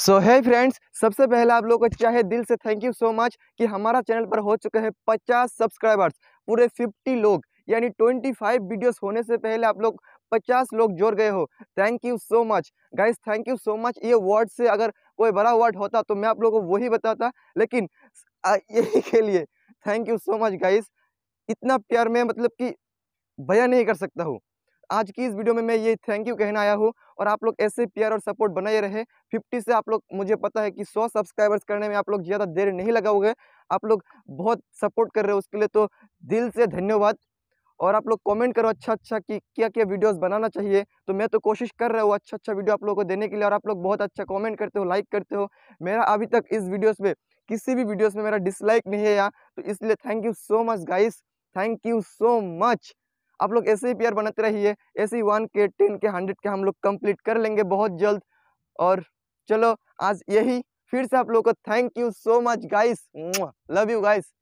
सो है फ्रेंड्स सबसे पहले आप लोगों को चाहे दिल से थैंक यू सो मच कि हमारा चैनल पर हो चुके हैं पचास सब्सक्राइबर्स पूरे फिफ्टी लोग यानी ट्वेंटी फाइव वीडियोज़ होने से पहले आप लोग पचास लोग जोड़ गए हो thank you so much guys thank you so much ये वर्ड से अगर कोई बड़ा वर्ड होता तो मैं आप लोगों को वही बताता लेकिन यही के लिए thank you so much guys इतना प्यार मैं मतलब कि बयां नहीं कर सकता हूँ आज की इस वीडियो में मैं ये थैंक यू कहने आया हूँ और आप लोग ऐसे प्यार और सपोर्ट बनाए रहे 50 से आप लोग मुझे पता है कि 100 सब्सक्राइबर्स करने में आप लोग ज़्यादा देर नहीं लगाओगे आप लोग बहुत सपोर्ट कर रहे हो उसके लिए तो दिल से धन्यवाद और आप लोग कमेंट करो अच्छा अच्छा कि क्या क्या वीडियोस बनाना चाहिए तो मैं तो कोशिश कर रहा हूँ अच्छा अच्छा वीडियो आप लोगों को देने के लिए और आप लोग बहुत अच्छा कमेंट करते हो लाइक करते हो मेरा अभी तक इस वीडियोस में किसी भी वीडियोस में मेरा डिसलाइक नहीं है यार तो इसलिए thank you so much guys thank you so much आप लोग ऐसे ही प्यार बनाते रहिए ऐसे ही one K ten K hundred K हम लोग कंप्लीट कर लेंगे बहुत जल्द और चलो आज यही फिर से आप लोग को thank you so much guys love you guys